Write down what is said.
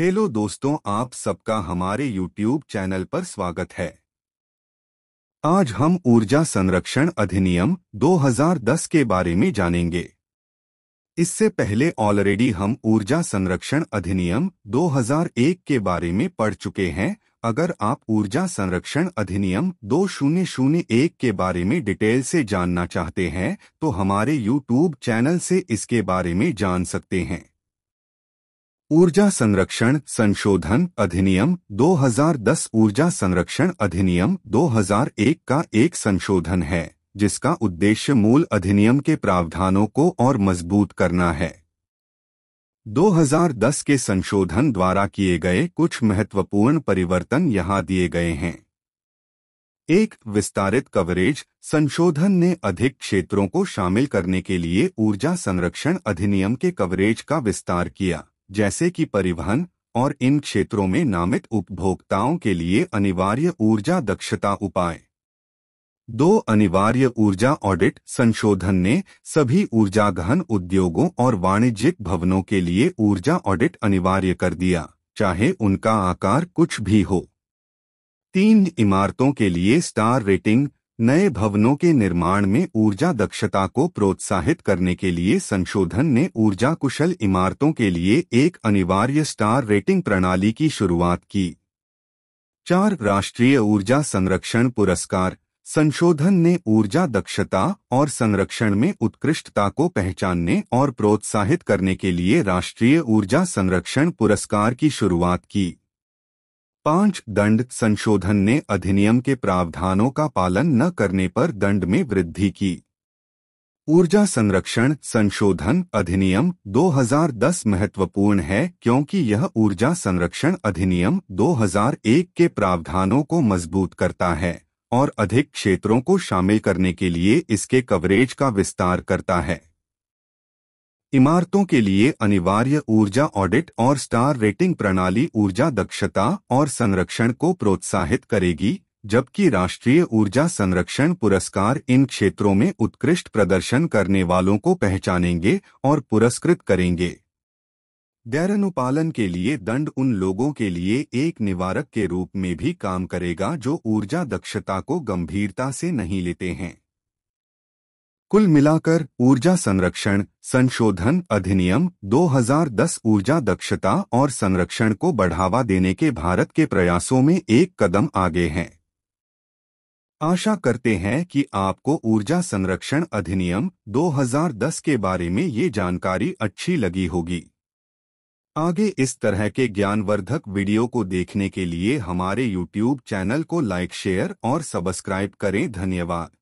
hello दोस्तों आप सबका हमारे YouTube चैनल पर स्वागत है आज हम ऊर्जा संरक्षण अधिनियम 2010 के बारे में जानेंगे इससे पहले ऑलरेडी हम ऊर्जा संरक्षण अधिनियम 2001 के बारे में पढ़ चुके हैं अगर आप ऊर्जा संरक्षण अधिनियम 2001 के बारे में डिटेल से जानना चाहते हैं तो हमारे YouTube चैनल से इसके बारे में जान सकते हैं ऊर्जा संरक्षण संशोधन अधिनियम 2010 ऊर्जा संरक्षण अधिनियम 2001 का एक संशोधन है जिसका उद्देश्य मूल अधिनियम के प्रावधानों को और मजबूत करना है 2010 के संशोधन द्वारा किए गए कुछ महत्वपूर्ण परिवर्तन यहाँ दिए गए हैं एक विस्तारित कवरेज संशोधन ने अधिक क्षेत्रों को शामिल करने के लिए ऊर्जा संरक्षण अधिनियम के कवरेज का विस्तार किया जैसे कि परिवहन और इन क्षेत्रों में नामित उपभोक्ताओं के लिए अनिवार्य ऊर्जा दक्षता उपाय दो अनिवार्य ऊर्जा ऑडिट संशोधन ने सभी ऊर्जा गहन उद्योगों और वाणिज्यिक भवनों के लिए ऊर्जा ऑडिट अनिवार्य कर दिया चाहे उनका आकार कुछ भी हो तीन इमारतों के लिए स्टार रेटिंग नए भवनों के निर्माण में ऊर्जा दक्षता को प्रोत्साहित करने के लिए संशोधन ने ऊर्जा कुशल इमारतों के लिए एक अनिवार्य स्टार रेटिंग प्रणाली की शुरुआत की चार राष्ट्रीय ऊर्जा संरक्षण पुरस्कार संशोधन ने ऊर्जा दक्षता और संरक्षण में उत्कृष्टता को पहचानने और प्रोत्साहित करने के लिए राष्ट्रीय ऊर्जा संरक्षण पुरस्कार की शुरुआत की पांच दंड संशोधन ने अधिनियम के प्रावधानों का पालन न करने पर दंड में वृद्धि की ऊर्जा संरक्षण संशोधन अधिनियम 2010 महत्वपूर्ण है क्योंकि यह ऊर्जा संरक्षण अधिनियम 2001 के प्रावधानों को मजबूत करता है और अधिक क्षेत्रों को शामिल करने के लिए इसके कवरेज का विस्तार करता है इमारतों के लिए अनिवार्य ऊर्जा ऑडिट और स्टार रेटिंग प्रणाली ऊर्जा दक्षता और संरक्षण को प्रोत्साहित करेगी जबकि राष्ट्रीय ऊर्जा संरक्षण पुरस्कार इन क्षेत्रों में उत्कृष्ट प्रदर्शन करने वालों को पहचानेंगे और पुरस्कृत करेंगे गैर अनुपालन के लिए दंड उन लोगों के लिए एक निवारक के रूप में भी काम करेगा जो ऊर्जा दक्षता को गंभीरता से नहीं लेते हैं कुल मिलाकर ऊर्जा संरक्षण संशोधन अधिनियम 2010 ऊर्जा दक्षता और संरक्षण को बढ़ावा देने के भारत के प्रयासों में एक कदम आगे हैं आशा करते हैं कि आपको ऊर्जा संरक्षण अधिनियम 2010 के बारे में ये जानकारी अच्छी लगी होगी आगे इस तरह के ज्ञानवर्धक वीडियो को देखने के लिए हमारे YouTube चैनल को लाइक शेयर और सब्सक्राइब करें धन्यवाद